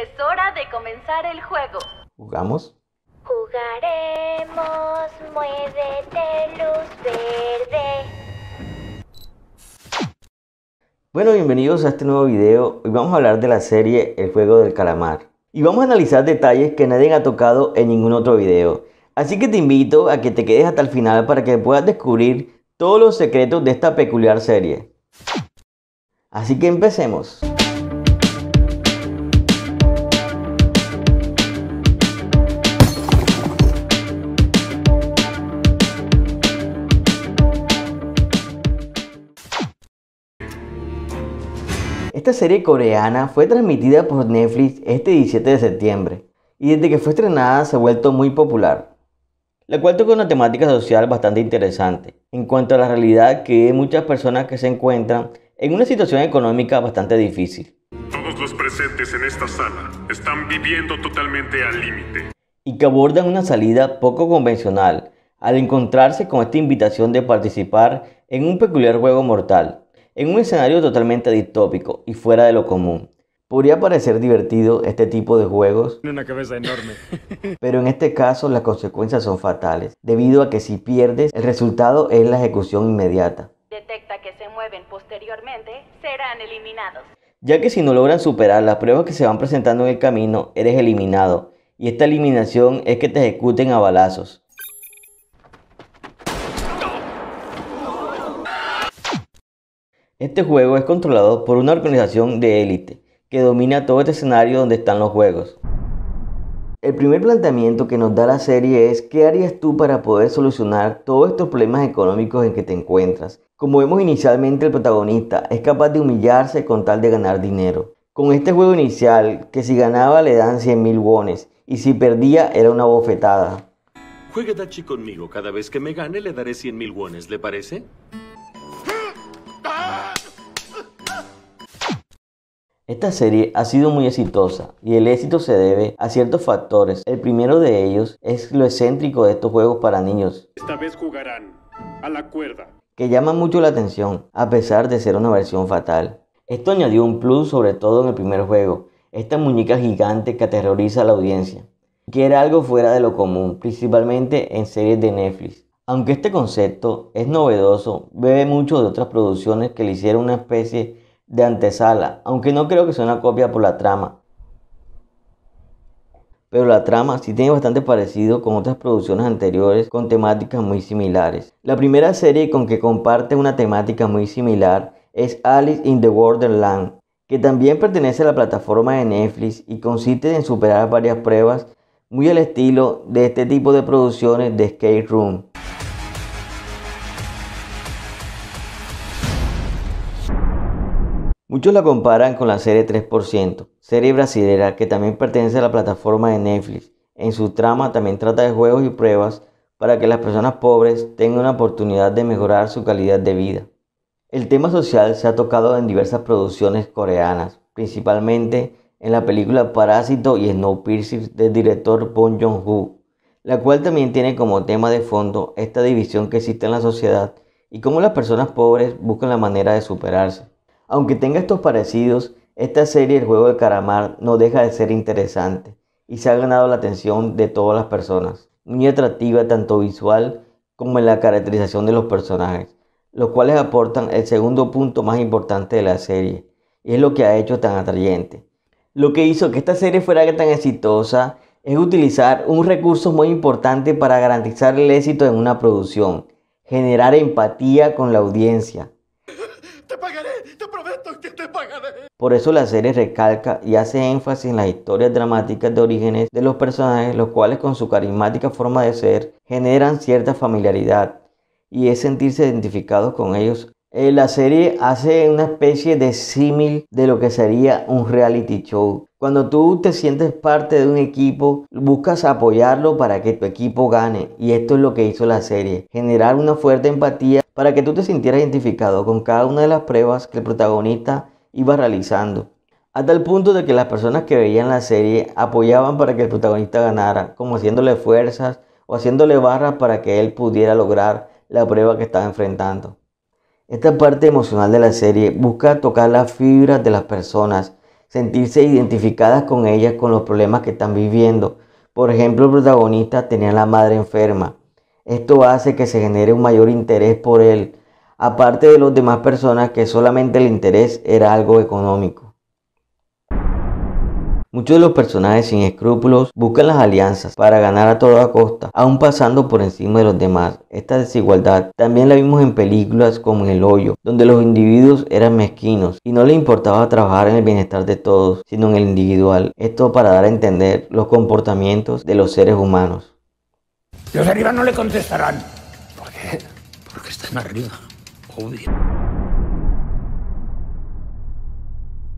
Es hora de comenzar el juego. ¿Jugamos? Jugaremos, muévete luz verde. Bueno, bienvenidos a este nuevo video. Hoy vamos a hablar de la serie El juego del calamar. Y vamos a analizar detalles que nadie ha tocado en ningún otro video. Así que te invito a que te quedes hasta el final para que puedas descubrir todos los secretos de esta peculiar serie. Así que empecemos. Esta serie coreana fue transmitida por Netflix este 17 de septiembre y desde que fue estrenada se ha vuelto muy popular, la cual toca una temática social bastante interesante en cuanto a la realidad que hay muchas personas que se encuentran en una situación económica bastante difícil. Todos los presentes en esta sala están viviendo totalmente al límite. Y que abordan una salida poco convencional al encontrarse con esta invitación de participar en un peculiar juego mortal en un escenario totalmente distópico y fuera de lo común. Podría parecer divertido este tipo de juegos, una cabeza enorme. pero en este caso las consecuencias son fatales, debido a que si pierdes, el resultado es la ejecución inmediata. Detecta que se mueven posteriormente, serán eliminados. Ya que si no logran superar las pruebas que se van presentando en el camino, eres eliminado, y esta eliminación es que te ejecuten a balazos. Este juego es controlado por una organización de élite que domina todo este escenario donde están los juegos. El primer planteamiento que nos da la serie es qué harías tú para poder solucionar todos estos problemas económicos en que te encuentras. Como vemos inicialmente el protagonista es capaz de humillarse con tal de ganar dinero. Con este juego inicial, que si ganaba le dan 100 mil wones y si perdía era una bofetada. Juegue Dachi conmigo, cada vez que me gane le daré 100 mil wones, ¿le parece? Esta serie ha sido muy exitosa y el éxito se debe a ciertos factores. El primero de ellos es lo excéntrico de estos juegos para niños. Esta vez jugarán a la cuerda. Que llama mucho la atención, a pesar de ser una versión fatal. Esto añadió un plus sobre todo en el primer juego, esta muñeca gigante que aterroriza a la audiencia, que era algo fuera de lo común, principalmente en series de Netflix. Aunque este concepto es novedoso, bebe mucho de otras producciones que le hicieron una especie de antesala, aunque no creo que sea una copia por la trama. Pero la trama sí tiene bastante parecido con otras producciones anteriores con temáticas muy similares. La primera serie con que comparte una temática muy similar es Alice in the Wonderland, que también pertenece a la plataforma de Netflix y consiste en superar varias pruebas muy al estilo de este tipo de producciones de Skate Room. Muchos la comparan con la serie 3%, serie brasilera que también pertenece a la plataforma de Netflix. En su trama también trata de juegos y pruebas para que las personas pobres tengan una oportunidad de mejorar su calidad de vida. El tema social se ha tocado en diversas producciones coreanas, principalmente en la película Parásito y Snowpiercer del director Bong Joon-ho, la cual también tiene como tema de fondo esta división que existe en la sociedad y cómo las personas pobres buscan la manera de superarse. Aunque tenga estos parecidos, esta serie El juego de caramar no deja de ser interesante y se ha ganado la atención de todas las personas. Muy atractiva tanto visual como en la caracterización de los personajes, los cuales aportan el segundo punto más importante de la serie y es lo que ha hecho tan atrayente. Lo que hizo que esta serie fuera tan exitosa es utilizar un recurso muy importante para garantizar el éxito en una producción, generar empatía con la audiencia. Por eso la serie recalca y hace énfasis en las historias dramáticas de orígenes de los personajes, los cuales con su carismática forma de ser generan cierta familiaridad y es sentirse identificados con ellos eh, la serie hace una especie de símil de lo que sería un reality show. Cuando tú te sientes parte de un equipo, buscas apoyarlo para que tu equipo gane. Y esto es lo que hizo la serie. Generar una fuerte empatía para que tú te sintieras identificado con cada una de las pruebas que el protagonista iba realizando. Hasta el punto de que las personas que veían la serie apoyaban para que el protagonista ganara, como haciéndole fuerzas o haciéndole barras para que él pudiera lograr la prueba que estaba enfrentando. Esta parte emocional de la serie busca tocar las fibras de las personas, sentirse identificadas con ellas, con los problemas que están viviendo. Por ejemplo, el protagonista tenía a la madre enferma. Esto hace que se genere un mayor interés por él, aparte de las demás personas que solamente el interés era algo económico. Muchos de los personajes sin escrúpulos buscan las alianzas para ganar a toda costa, aún pasando por encima de los demás. Esta desigualdad también la vimos en películas como El Hoyo, donde los individuos eran mezquinos y no le importaba trabajar en el bienestar de todos, sino en el individual. Esto para dar a entender los comportamientos de los seres humanos. Los arriba no le contestarán. ¿Por qué? Porque están arriba, obvio.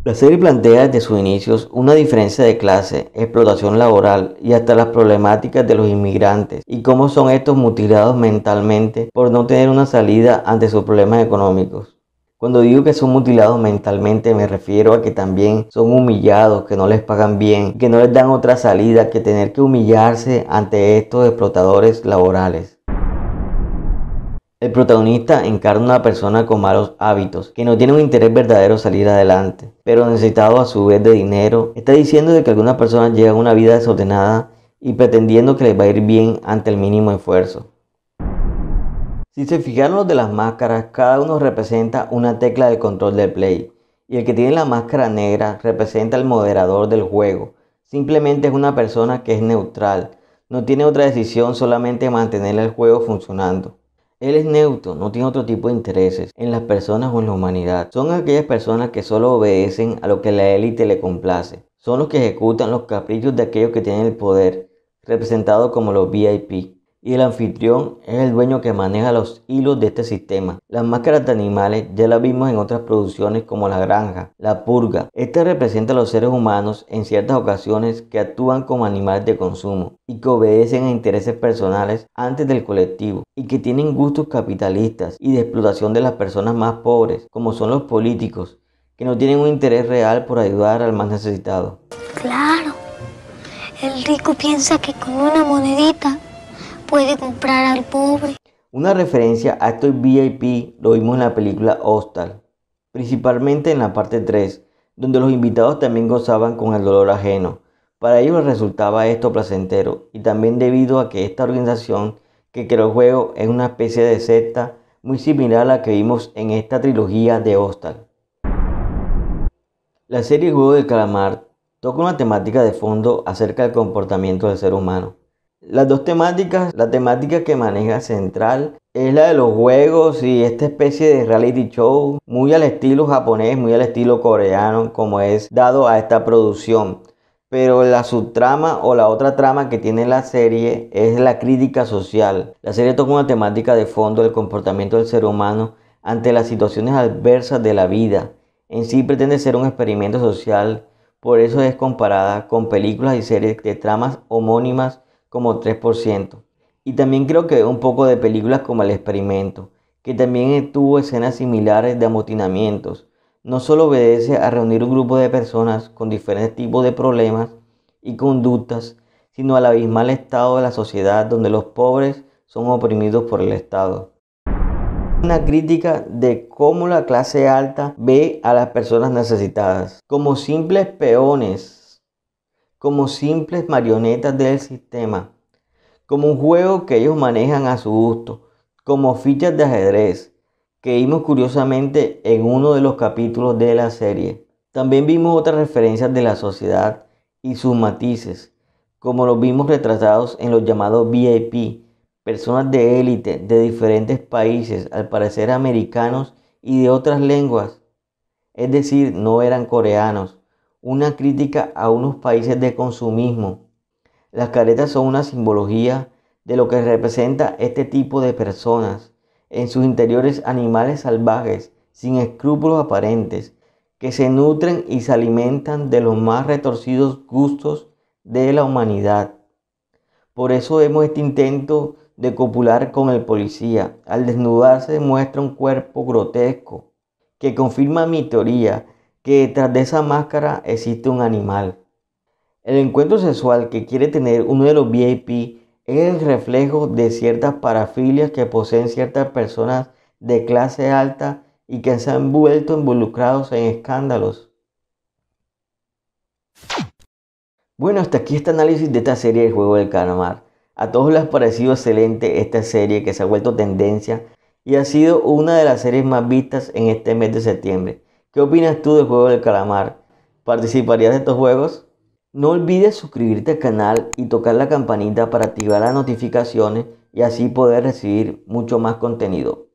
La serie plantea desde sus inicios una diferencia de clase, explotación laboral y hasta las problemáticas de los inmigrantes y cómo son estos mutilados mentalmente por no tener una salida ante sus problemas económicos. Cuando digo que son mutilados mentalmente me refiero a que también son humillados, que no les pagan bien, que no les dan otra salida que tener que humillarse ante estos explotadores laborales. El protagonista encarna una persona con malos hábitos, que no tiene un interés verdadero salir adelante, pero necesitado a su vez de dinero. Está diciendo de que algunas personas a una vida desordenada y pretendiendo que les va a ir bien ante el mínimo esfuerzo. Si se fijaron los de las máscaras, cada uno representa una tecla de control del play, y el que tiene la máscara negra representa el moderador del juego. Simplemente es una persona que es neutral, no tiene otra decisión, solamente mantener el juego funcionando. Él es neutro, no tiene otro tipo de intereses en las personas o en la humanidad. Son aquellas personas que solo obedecen a lo que la élite le complace. Son los que ejecutan los caprichos de aquellos que tienen el poder, representados como los VIP y el anfitrión es el dueño que maneja los hilos de este sistema. Las máscaras de animales ya las vimos en otras producciones como La Granja, La Purga. Este representa a los seres humanos en ciertas ocasiones que actúan como animales de consumo y que obedecen a intereses personales antes del colectivo y que tienen gustos capitalistas y de explotación de las personas más pobres, como son los políticos, que no tienen un interés real por ayudar al más necesitado. Claro, el rico piensa que con una monedita una referencia a estos VIP lo vimos en la película Hostal, principalmente en la parte 3, donde los invitados también gozaban con el dolor ajeno. Para ellos resultaba esto placentero y también debido a que esta organización que creó el juego es una especie de secta muy similar a la que vimos en esta trilogía de Hostal. La serie Juego del Calamar toca una temática de fondo acerca del comportamiento del ser humano, las dos temáticas, la temática que maneja Central es la de los juegos y esta especie de reality show muy al estilo japonés, muy al estilo coreano, como es dado a esta producción. Pero la subtrama o la otra trama que tiene la serie es la crítica social. La serie toca una temática de fondo del comportamiento del ser humano ante las situaciones adversas de la vida. En sí pretende ser un experimento social, por eso es comparada con películas y series de tramas homónimas como 3%. Y también creo que un poco de películas como El Experimento, que también tuvo escenas similares de amotinamientos. No solo obedece a reunir un grupo de personas con diferentes tipos de problemas y conductas, sino al abismal estado de la sociedad donde los pobres son oprimidos por el Estado. Una crítica de cómo la clase alta ve a las personas necesitadas como simples peones como simples marionetas del sistema, como un juego que ellos manejan a su gusto, como fichas de ajedrez, que vimos curiosamente en uno de los capítulos de la serie. También vimos otras referencias de la sociedad y sus matices, como los vimos retratados en los llamados VIP, personas de élite de diferentes países, al parecer americanos y de otras lenguas, es decir, no eran coreanos, una crítica a unos países de consumismo. Las caretas son una simbología de lo que representa este tipo de personas, en sus interiores animales salvajes, sin escrúpulos aparentes, que se nutren y se alimentan de los más retorcidos gustos de la humanidad. Por eso vemos este intento de copular con el policía. Al desnudarse muestra un cuerpo grotesco, que confirma mi teoría que detrás de esa máscara existe un animal. El encuentro sexual que quiere tener uno de los VIP es el reflejo de ciertas parafilias que poseen ciertas personas de clase alta y que se han vuelto involucrados en escándalos. Bueno, hasta aquí este análisis de esta serie del Juego del Calamar. A todos les ha parecido excelente esta serie que se ha vuelto tendencia y ha sido una de las series más vistas en este mes de septiembre. ¿Qué opinas tú del juego del calamar? ¿Participarías de estos juegos? No olvides suscribirte al canal y tocar la campanita para activar las notificaciones y así poder recibir mucho más contenido.